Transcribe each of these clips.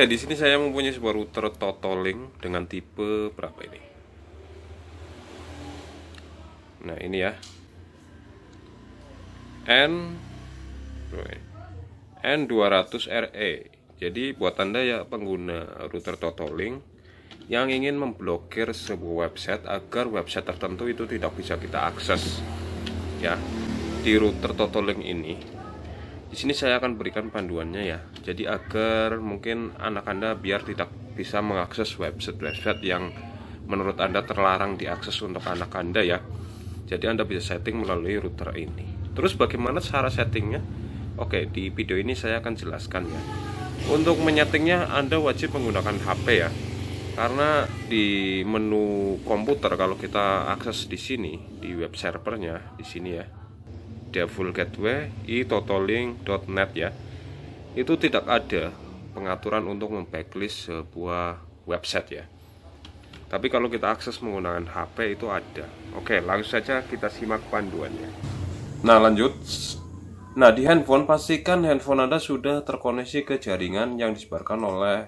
Oke, di sini saya mempunyai sebuah router totolink dengan tipe berapa ini? Nah, ini ya. N N200RE. Jadi buat Anda ya pengguna router totolink yang ingin memblokir sebuah website agar website tertentu itu tidak bisa kita akses ya di router totolink ini di sini saya akan berikan panduannya ya. Jadi agar mungkin anak Anda biar tidak bisa mengakses website-website yang menurut Anda terlarang diakses untuk anak Anda ya. Jadi Anda bisa setting melalui router ini. Terus bagaimana cara settingnya? Oke, di video ini saya akan jelaskan ya. Untuk menyetingnya Anda wajib menggunakan HP ya. Karena di menu komputer kalau kita akses di sini di web servernya di sini ya Devil Gateway e ya itu tidak ada pengaturan untuk membacklist sebuah website ya tapi kalau kita akses menggunakan HP itu ada oke langsung saja kita simak panduannya nah lanjut nah di handphone pastikan handphone anda sudah terkoneksi ke jaringan yang disebarkan oleh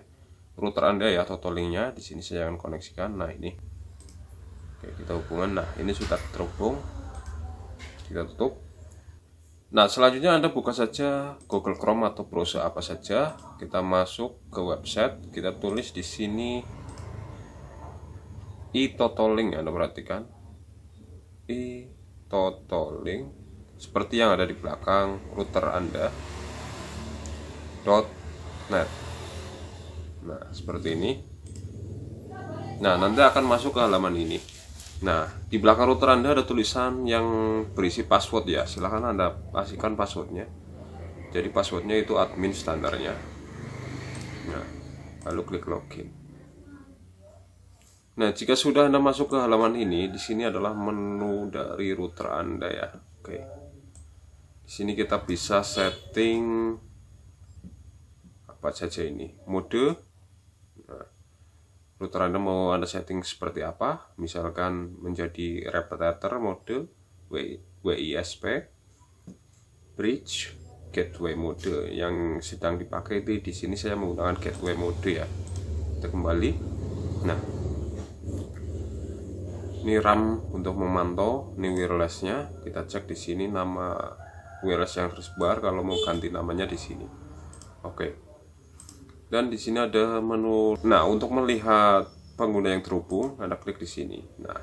router anda ya totalingnya di sini saya akan koneksikan nah ini oke kita hubungan nah ini sudah terhubung kita tutup Nah, selanjutnya Anda buka saja Google Chrome atau browser apa saja. Kita masuk ke website, kita tulis di sini e-totolink Anda perhatikan. e-totolink seperti yang ada di belakang router Anda. .net. Nah, seperti ini. Nah, nanti akan masuk ke halaman ini. Nah, di belakang router Anda ada tulisan yang berisi password ya. Silahkan Anda pastikan passwordnya. Jadi passwordnya itu admin standarnya. Nah, lalu klik login. Nah, jika sudah Anda masuk ke halaman ini, di sini adalah menu dari router Anda ya. Oke. Di sini kita bisa setting apa saja ini. Mode, router Anda mau Anda setting seperti apa misalkan menjadi repeater mode WISP bridge gateway mode yang sedang dipakai itu di sini saya menggunakan gateway mode ya kita kembali nah ini RAM untuk memantau ini wirelessnya kita cek di sini nama wireless yang tersebar kalau mau ganti namanya di sini oke okay dan di sini ada menu nah untuk melihat pengguna yang terhubung Anda klik di sini nah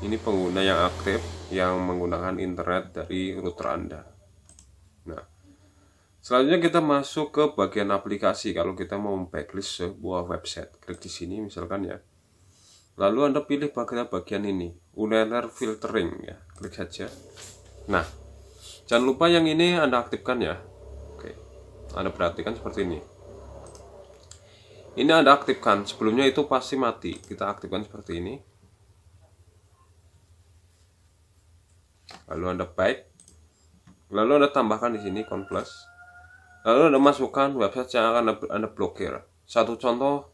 ini pengguna yang aktif yang menggunakan internet dari router Anda nah selanjutnya kita masuk ke bagian aplikasi kalau kita mau backlist sebuah website klik di sini misalkan ya lalu Anda pilih bagian bagian ini Unelr filtering ya klik saja nah jangan lupa yang ini Anda aktifkan ya Oke Anda perhatikan seperti ini ini Anda aktifkan sebelumnya itu pasti mati kita aktifkan seperti ini lalu Anda baik lalu Anda tambahkan di sini con plus lalu Anda masukkan website yang akan Anda blokir satu contoh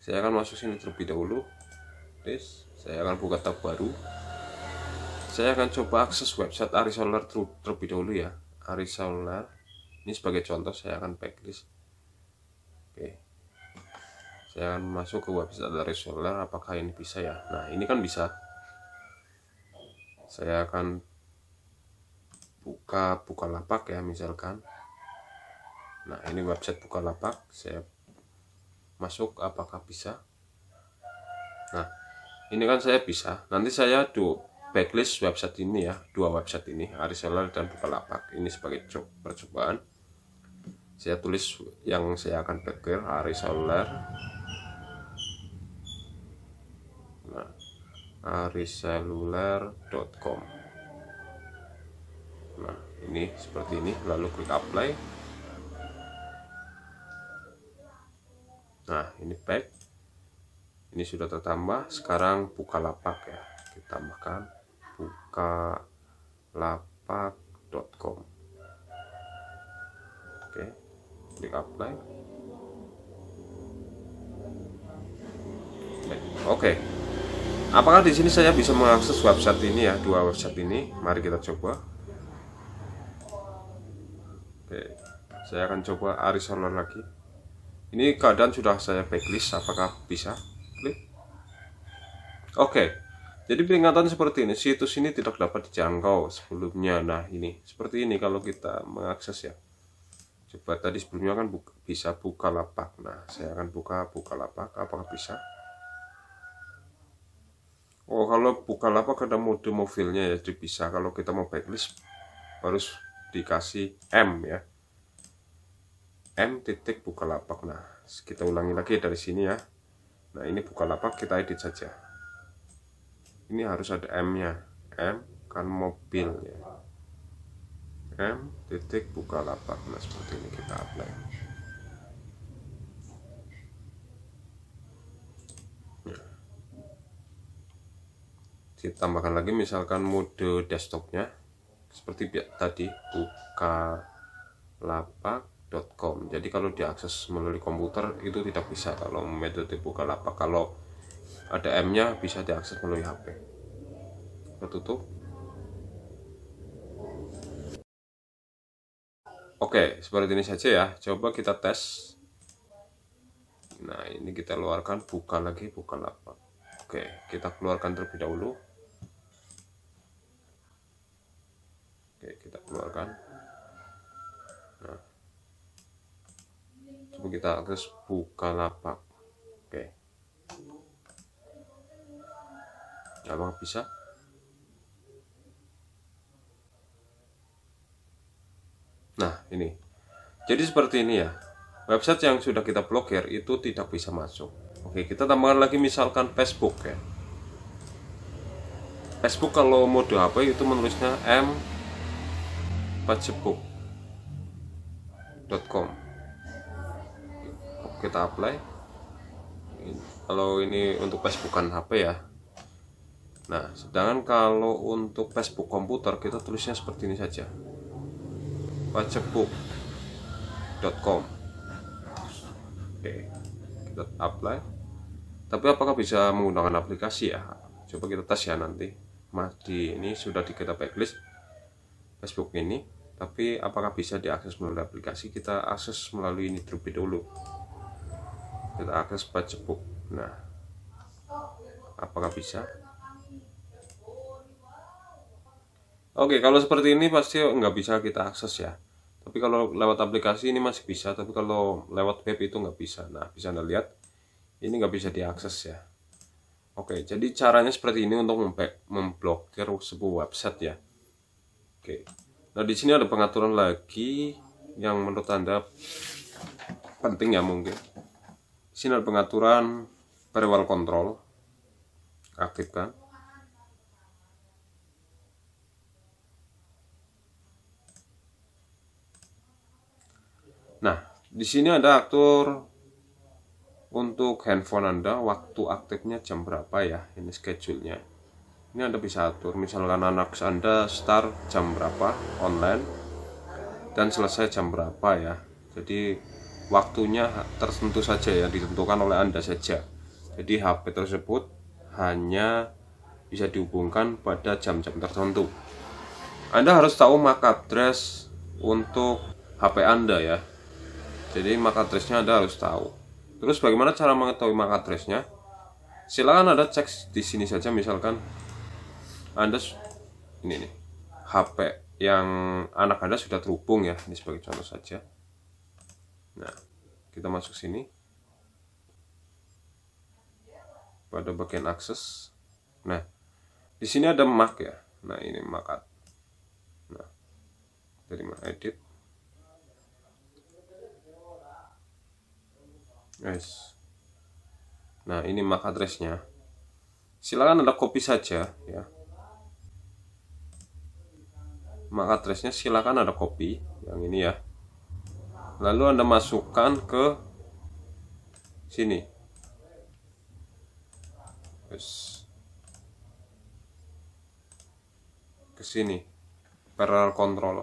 saya akan masuk sini terlebih dahulu this saya akan buka tab baru saya akan coba akses website Arisolar terlebih dahulu ya Arisolar ini sebagai contoh saya akan backlist oke okay saya akan masuk ke website dari seller apakah ini bisa ya nah ini kan bisa saya akan buka buka lapak ya misalkan nah ini website buka lapak saya masuk apakah bisa nah ini kan saya bisa nanti saya do backlist website ini ya dua website ini Ariseller dan Bukalapak ini sebagai job percobaan saya tulis yang saya akan pikir Ariseller ariseluler.com nah ini seperti ini lalu klik apply nah ini pack ini sudah tertambah sekarang buka lapak ya kita tambahkan buka lapak.com oke klik apply oke okay apakah di sini saya bisa mengakses website ini ya dua website ini mari kita coba oke saya akan coba Arizona lagi ini keadaan sudah saya backlist apakah bisa klik oke jadi peringatan seperti ini situs ini tidak dapat dijangkau sebelumnya nah ini seperti ini kalau kita mengakses ya coba tadi sebelumnya kan buka, bisa buka lapak nah saya akan buka buka lapak apakah bisa Oh kalau buka lapak ada mode mobilnya ya bisa kalau kita mau backlist harus dikasih M ya M titik buka lapak. nah kita ulangi lagi dari sini ya nah ini buka lapak kita edit saja ini harus ada M nya M kan mobil ya M titik buka lapak. nah seperti ini kita apply ditambahkan lagi misalkan mode desktopnya seperti tadi buka lapak.com jadi kalau diakses melalui komputer itu tidak bisa kalau metode buka lapak kalau ada M nya bisa diakses melalui HP kita tutup Oke seperti ini saja ya coba kita tes nah ini kita keluarkan buka lagi buka lapak Oke kita keluarkan terlebih dahulu keluarkan nah coba kita akses buka lapak oke apakah bisa nah ini jadi seperti ini ya website yang sudah kita blokir itu tidak bisa masuk oke kita tambahkan lagi misalkan Facebook ya Facebook kalau mode HP itu menulisnya M facebook.com kita apply kalau ini untuk Facebookan HP ya nah sedangkan kalau untuk Facebook komputer kita tulisnya seperti ini saja pacebook.com oke kita apply tapi apakah bisa menggunakan aplikasi ya coba kita tes ya nanti mas di ini sudah di kita backlist Facebook ini tapi apakah bisa diakses melalui aplikasi kita akses melalui ini terlebih dulu kita akses pada cepuk nah apakah bisa oke kalau seperti ini pasti nggak bisa kita akses ya tapi kalau lewat aplikasi ini masih bisa tapi kalau lewat web itu nggak bisa nah bisa anda lihat ini nggak bisa diakses ya oke jadi caranya seperti ini untuk memblokir sebuah website ya oke Nah di sini ada pengaturan lagi yang menurut anda penting ya mungkin. Di sini ada pengaturan perewal control aktifkan. Nah, di sini ada aktor untuk handphone Anda waktu aktifnya jam berapa ya. Ini schedule-nya ini Anda bisa atur misalkan anak Anda start jam berapa online dan selesai jam berapa ya jadi waktunya tertentu saja ya ditentukan oleh Anda saja jadi HP tersebut hanya bisa dihubungkan pada jam-jam tertentu Anda harus tahu MAC address untuk HP Anda ya jadi MAC addressnya Anda harus tahu terus bagaimana cara mengetahui MAC addressnya silahkan Anda cek di sini saja misalkan anda ah, ini nih HP yang anak Anda sudah terhubung ya ini sebagai contoh saja nah kita masuk sini pada bagian akses nah di sini ada mark ya nah ini markat nah terima edit Yes. Nah, ini MAC address-nya. Silakan Anda copy saja ya. Email addressnya silakan ada copy yang ini ya. Lalu Anda masukkan ke sini. Terus ke sini parallel control.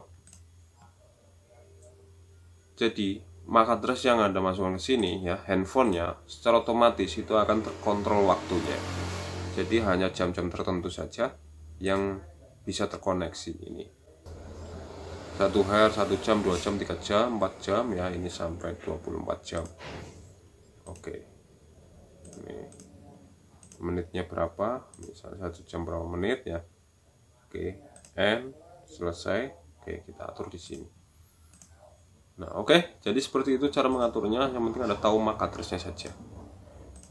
Jadi MAC address yang Anda masukkan ke sini ya, handphonenya secara otomatis itu akan terkontrol waktunya. Jadi hanya jam-jam tertentu saja yang bisa terkoneksi ini satu hari satu jam dua jam tiga jam empat jam ya ini sampai 24 jam oke ini menitnya berapa misalnya satu jam berapa menit ya oke and selesai oke kita atur di sini nah oke jadi seperti itu cara mengaturnya yang penting ada tahu makatersnya saja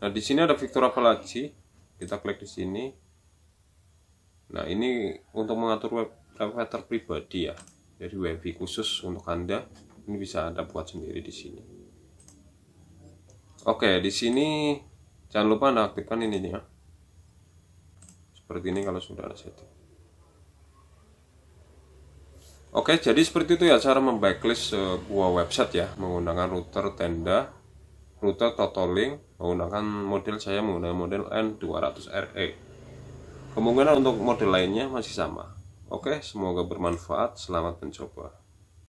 nah di sini ada fitur apa lagi kita klik di sini nah ini untuk mengatur web, web pribadi ya jadi WiFi khusus untuk anda ini bisa anda buat sendiri di sini oke di sini jangan lupa anda aktifkan ini ya seperti ini kalau sudah ada setting oke jadi seperti itu ya cara membacklist sebuah website ya menggunakan router tenda router Totolink menggunakan model saya menggunakan model N200RE kemungkinan untuk model lainnya masih sama Oke, semoga bermanfaat. Selamat mencoba.